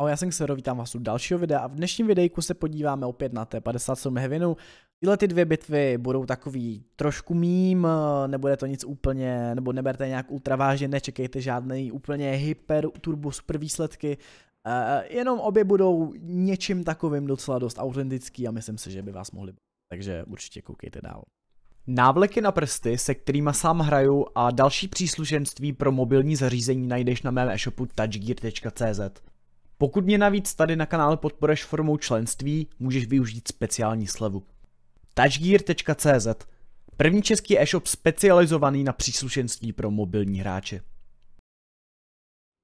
Ahoj, já jsem Xero, vítám vás u dalšího videa a v dnešním videjku se podíváme opět na T57 Heavinu. Tyhle ty dvě bitvy budou takový trošku mým, nebude to nic úplně, nebo neberte nějak ultra vážně, nečekejte žádný úplně hyper turbo super výsledky, Uh, jenom obě budou něčím takovým docela dost autentický a myslím si, že by vás mohli Takže určitě koukejte dál. Návleky na prsty, se kterými sám hraju a další příslušenství pro mobilní zařízení najdeš na mém e-shopu touchgear.cz. Pokud mě navíc tady na kanále podporeš formou členství, můžeš využít speciální slevu. Touchgear.cz První český e-shop specializovaný na příslušenství pro mobilní hráče.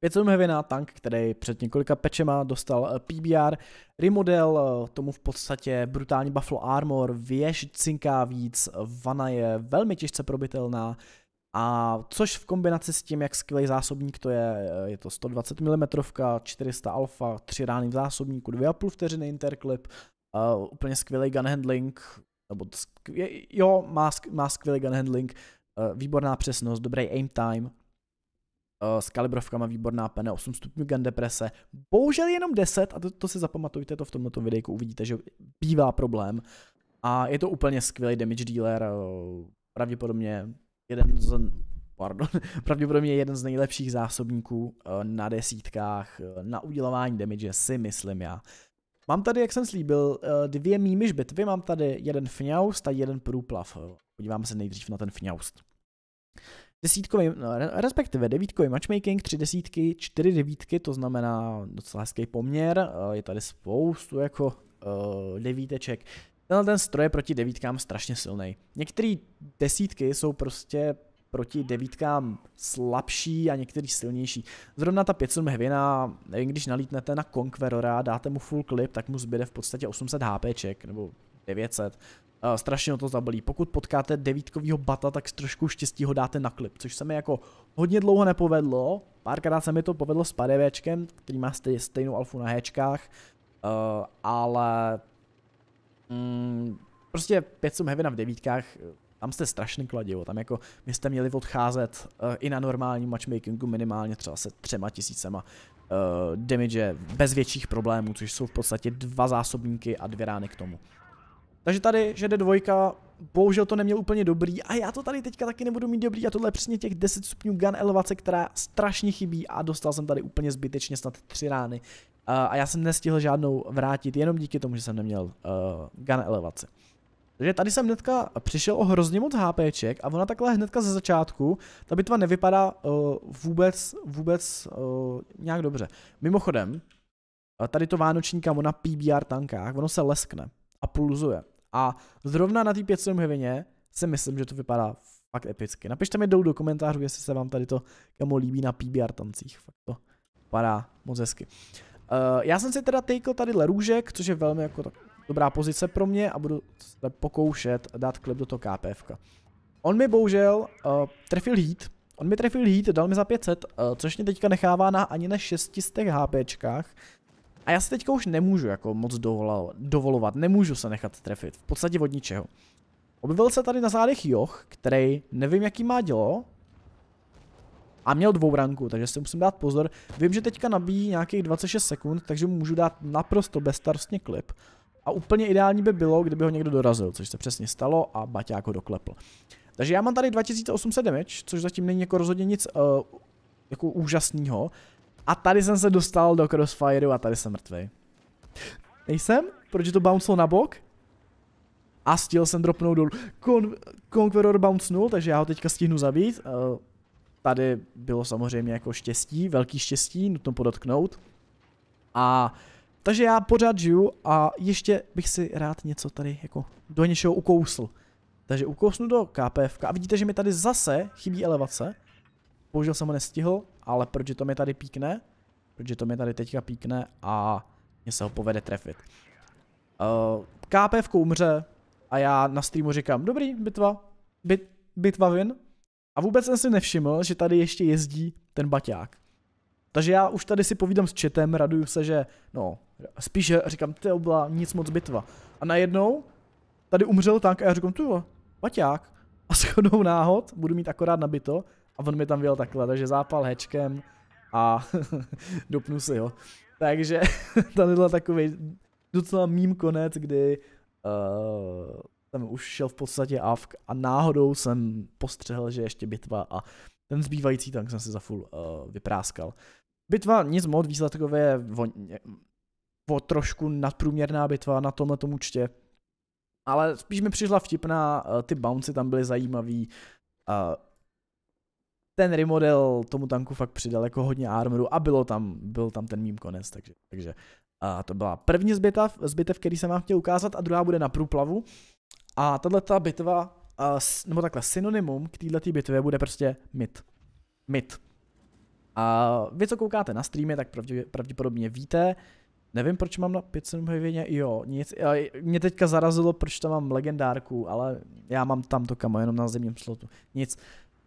500 hevěná tank, který před několika pečema dostal eh, PBR, remodel, eh, tomu v podstatě brutální Buffalo Armor, věž cinká víc, vana je velmi těžce probitelná, a což v kombinaci s tím, jak skvělý zásobník to je, je to 120 mm, 400 alfa, 3 rány v zásobníku, 2,5 vteřiny interklip, uh, úplně skvělý gun handling, nebo skvě, jo, má, má skvělý gun handling, uh, výborná přesnost, dobrý aim time, uh, s kalibrovkama výborná pene, 8 stupňů gun deprese, bohužel jenom 10, a to, to si zapamatujte, to v tomto videjku uvidíte, že bývá problém. A je to úplně skvělý damage dealer, e, pravděpodobně jeden z, pardon, pravděpodobně jeden z nejlepších zásobníků eh, na desítkách eh, na udělování damage, si myslím já. Mám tady, jak jsem slíbil, eh, dvě mýmyž bitvy, mám tady jeden fňaust a jeden průplav. Podíváme se nejdřív na ten fňaust. Desítkový, respektive devítkový matchmaking, tři desítky, čtyři devítky, to znamená docela hezký poměr, je tady spoustu jako devíteček. Tenhle no, ten stroj je proti devítkám strašně silný. Některé desítky jsou prostě proti devítkám slabší a některý silnější. Zrovna ta 500 hvina, nevím, když nalítnete na Conquerora, dáte mu full clip, tak mu zbyde v podstatě 800 HPček, nebo 900. Uh, strašně to zabolí. Pokud potkáte devítkovýho bata, tak s trošku štěstí ho dáte na klip, což se mi jako hodně dlouho nepovedlo. Párkrát se mi to povedlo s padevěčkem, který má stejnou alfu na héčkách, uh, eh, ale Mm, prostě 5 sum heavy na v devítkách, eh, tam jste strašně kladivo, tam jako my jste měli odcházet uh, i na normálním matchmakingu minimálně třeba se třema tisícema uh, damage bez větších problémů, což jsou v podstatě dva zásobníky a dvě rány k tomu. Takže tady, že jde dvojka, bohužel to neměl úplně dobrý a já to tady teďka taky nebudu mít dobrý a tohle je přesně těch 10 stupňů gun elevace, která strašně chybí a dostal jsem tady úplně zbytečně snad tři rány, a já jsem nestihl žádnou vrátit, jenom díky tomu, že jsem neměl uh, gun elevaci. Takže tady jsem hnedka přišel o hrozně moc HPček a ona takhle hnedka ze začátku, ta bitva nevypadá uh, vůbec, vůbec uh, nějak dobře. Mimochodem, uh, tady to vánoční kamo na PBR tankách, ono se leskne a pulzuje. A zrovna na té 500 hevině si myslím, že to vypadá fakt epicky. Napište mi dolů do komentářů, jestli se vám tady to kamo líbí na PBR tancích. Fakt to vypadá moc hezky. Eh, já jsem si teda tejkl tady růžek, což je velmi jako tak dobrá pozice pro mě a budu se pokoušet dát klip do toho KPF. -ka. On mi bohužel uh, trefil heat, on mi trefil heat, dal mi za 500, uh, eh, což mě teďka nechává na ani na 600 HPčkách. A já se teďka už nemůžu jako moc dovolal, dovolovat, nemůžu se nechat trefit, v podstatě od ničeho. Objevil se tady na zádech Joch, který nevím jaký má dělo, a měl dvou ranku, takže si musím dát pozor. Vím, že teďka nabíjí nějakých 26 sekund, takže mu můžu dát naprosto bezstarostně klip. A úplně ideální by bylo, kdyby ho někdo dorazil, což se přesně stalo a Baťák ho doklepl. Takže já mám tady 2800 damage, což zatím není jako rozhodně nic uh, jako úžasného. A tady jsem se dostal do crossfireu a tady jsem mrtvý. Nejsem? je to bounclo na bok? A stihl jsem dropnout dolů. Con Conqueror bounce nul, takže já ho teďka stihnu zabít. Uh, Tady bylo samozřejmě jako štěstí, velký štěstí, nutno podotknout. A takže já pořád žiju a ještě bych si rád něco tady jako do něčeho ukousl. Takže ukousnu do KPF a vidíte, že mi tady zase chybí elevace. Bohužel jsem ho nestihl, ale protože to mi tady píkne, protože to mi tady teďka píkne a mě se ho povede trefit. Uh, eh, KPF umře a já na streamu říkám, dobrý, bitva, bit, bitva win. A vůbec jsem si nevšiml, že tady ještě jezdí ten baťák. Takže já už tady si povídám s četem, raduju se, že no, spíš říkám, to byla nic moc bitva. A najednou tady umřel tank a já říkám, tu, baťák. A shodou náhod budu mít akorát nabito a on mi tam vyjel takhle, takže zápal hečkem a dopnu si ho. Takže tady byl takový docela mým konec, kdy uh, jsem už šel v podstatě avk a náhodou jsem postřehl, že ještě bitva a ten zbývající tank jsem si za full uh, vypráskal. Bitva nic moc výsledkově, o, o trošku nadprůměrná bitva na tomhle tom účtě, ale spíš mi přišla vtipná, uh, ty bouncy tam byly zajímavý, uh, ten remodel tomu tanku fakt přidal jako hodně armoru a bylo tam, byl tam ten mým konec, takže, takže a to byla první zbytev, zbytev, který jsem vám chtěl ukázat a druhá bude na průplavu. A tahle bitva, nebo takhle, synonymum k této bitvě bude prostě mit. Mit. A vy, co koukáte na streamy, tak pravděpodobně víte. Nevím, proč mám na 5-7 hyvěně, jo, nic, mě teďka zarazilo, proč tam mám legendárku, ale já mám tam to kamo, jenom na zimním slotu, nic.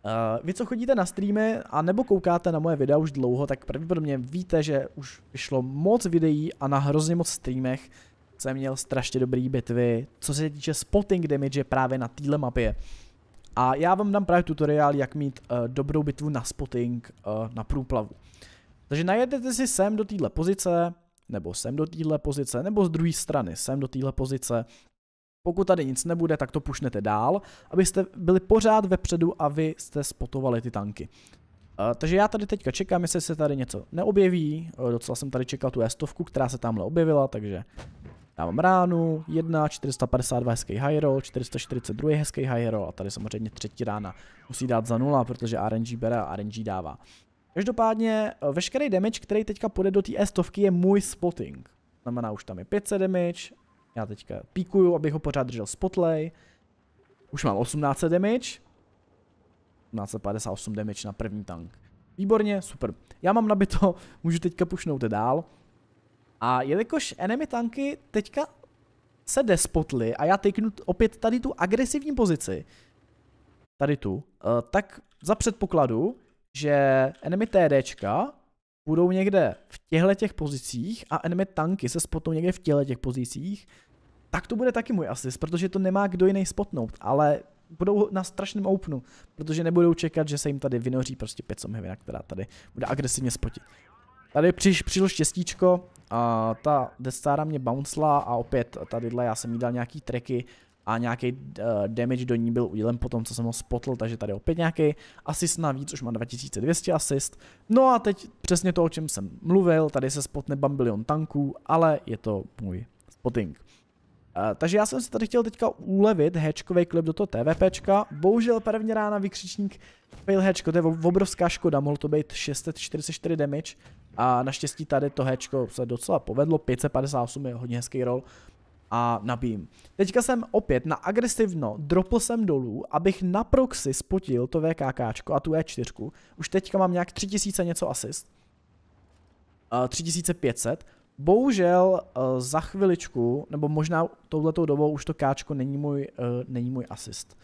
Uh, vy, co chodíte na streamy a nebo koukáte na moje videa už dlouho, tak pravděpodobně víte, že už vyšlo moc videí a na hrozně moc streamech, jsem měl strašně dobrý bitvy, co se týče spotting damage je právě na téhle mapě. A já vám dám právě tutoriál, jak mít uh, dobrou bitvu na spotting uh, na průplavu. Takže najedete si sem do téhle pozice, nebo sem do téhle pozice, nebo z druhé strany sem do téhle pozice. Pokud tady nic nebude, tak to pušnete dál, abyste byli pořád vepředu a vy jste spotovali ty tanky. Uh, takže já tady teďka čekám, jestli se tady něco neobjeví. Uh, docela jsem tady čekal tu estovku, která se tamhle objevila, takže Dávám ránu, 1, 452 hezký high roll, 442 hezký high roll a tady samozřejmě třetí rána musí dát za nula, protože RNG bere a RNG dává. Každopádně eh, veškerý damage, který teďka půjde do té stovky je můj spotting. Znamená už tam je 500 damage, já teďka píkuju, abych ho pořád držel spotlay. Už mám 18 damage. 1858 damage na první tank. Výborně, super. Já mám nabito, můžu teďka pušnout dál. A jelikož enemy tanky teďka se despotly a já teknu opět tady tu agresivní pozici, tady tu, eh, tak za předpokladu, že enemy TDčka budou někde v těchto těch pozicích a enemy tanky se spotnou někde v těchto těch pozicích, tak to bude taky můj asist, protože to nemá kdo jiný spotnout, ale budou na strašném openu, protože nebudou čekat, že se jim tady vynoří prostě pět somhevina, která tady bude agresivně spotit. Tady přiš, přišlo štěstíčko, Uh, ta Death mě bouncela a opět tadyhle já jsem jí dal nějaký treky a nějaký uh, damage do ní byl udělen po tom, co jsem ho spotl, takže tady opět nějaký assist navíc, už má 2200 assist. No a teď přesně to, o čem jsem mluvil, tady se spotne bambilion tanků, ale je to můj spotting. Uh, takže já jsem se tady chtěl teďka ulevit hečkový klip do toho TVPčka, bohužel první rána vykřičník fail hečko, to je obrovská škoda, mohl to být 644 damage, a naštěstí tady to hečko se docela povedlo, 558 je hodně hezký roll a nabím. Teďka jsem opět na agresivno dropl jsem dolů, abych na proxy spotil to VKKčko a tu E4. Už teďka mám nějak 3000 něco asist. Uh, 3500. Bohužel uh, za chviličku, nebo možná touhletou dobou už to káčko není můj, uh, není můj asist.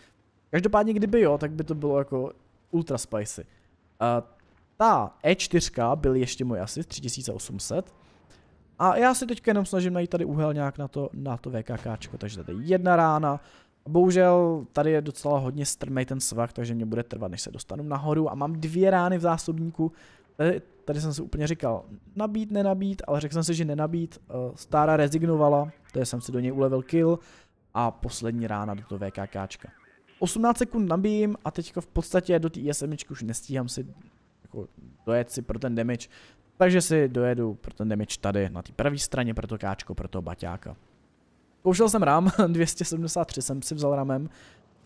Každopádně kdyby jo, tak by to bylo jako ultra spicy. Uh, ta E4 byl ještě můj asi 3800. A já si teďka jenom snažím najít tady úhel nějak na to, na to VKK, takže tady jedna rána. Bohužel tady je docela hodně strmý ten svah, takže mě bude trvat, než se dostanu nahoru a mám dvě rány v zásobníku. Tady, tady jsem si úplně říkal, nabít, nenabít, ale řekl jsem si, že nenabít. Eh, Stára rezignovala, to jsem si do něj ulevil kill a poslední rána do toho VKK. 18 sekund nabijím a teďka v podstatě do té ISM už nestíhám si jako dojet si pro ten damage. Takže si dojedu pro ten damage tady na té pravé straně pro to káčko, pro toho baťáka. Koušel jsem rám, 273 jsem si vzal ramem.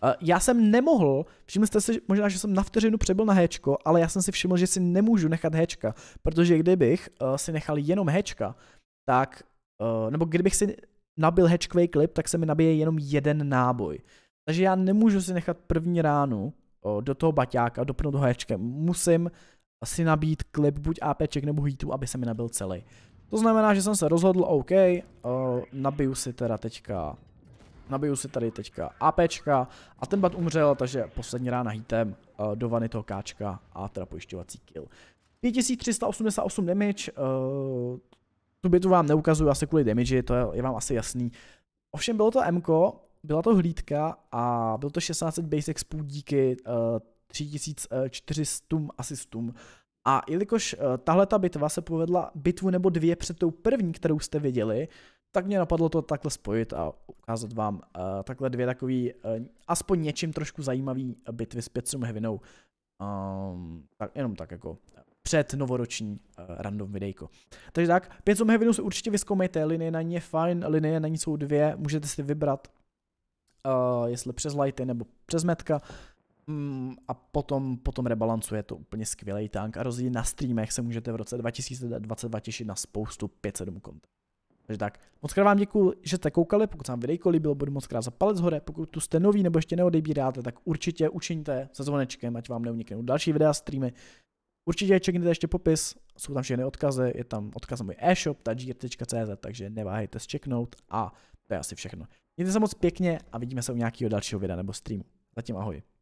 Eh, já jsem nemohl, všimli jste si možná, že jsem na vteřinu přebyl na hečko, ale já jsem si všiml, že si nemůžu nechat hečka, protože kdybych eh, si nechal jenom hečka, tak, eh, nebo kdybych si nabil hečkový klip, tak se mi nabije jenom jeden náboj. Takže já nemůžu si nechat první ránu do toho baťáka dopnout ho hečkem. Musím asi nabít klip buď APček nebo hitu, aby se mi nabil celý. To znamená, že jsem se rozhodl, OK, uh, nabiju si teda teďka, nabiju si tady teďka APčka a ten bat umřel, takže poslední rána hitem uh, eh, do vany toho káčka a teda pojišťovací kill. 5388 damage, uh, tu bitu vám neukazuju asi kvůli damage, to je, je vám asi jasný. Ovšem bylo to MK, byla to hlídka a byl to 16 basic spů díky uh, 3400 asistům. A jelikož eh, tahle ta bitva se povedla bitvu nebo dvě před tou první, kterou jste viděli, tak mě napadlo to takhle spojit a ukázat vám uh, takhle dvě takové uh, eh, aspoň něčím trošku zajímavý bitvy s Pětcům Hevinou. Um, ehm, tak jenom tak jako před novoroční uh, random videjko. Takže tak, Pětcům Hevinu si určitě vyzkoumejte, linie na ní je fajn, linie na ní jsou dvě, můžete si vybrat, uh, jestli přes lighty nebo přes metka. Uh, Mm, a potom, potom rebalancuje to úplně skvělý tank a rozdíl na streamech se můžete v roce 2022 těšit na spoustu 5-7 kontent. Takže tak, moc krát vám děkuji, že jste koukali, pokud se vám videjko líbilo, budu moc krát za palec hore, pokud tu jste nový nebo ještě neodebíráte, tak určitě učiňte se zvonečkem, ať vám neuniknou další videa, streamy. Určitě čekněte ještě popis, jsou tam všechny odkazy, je tam odkaz na můj e-shop, tadžír.cz, takže neváhejte zčeknout a to je asi všechno. Mějte se moc pěkně a vidíme se u nějakého dalšího videa nebo streamu. Zatím ahoj.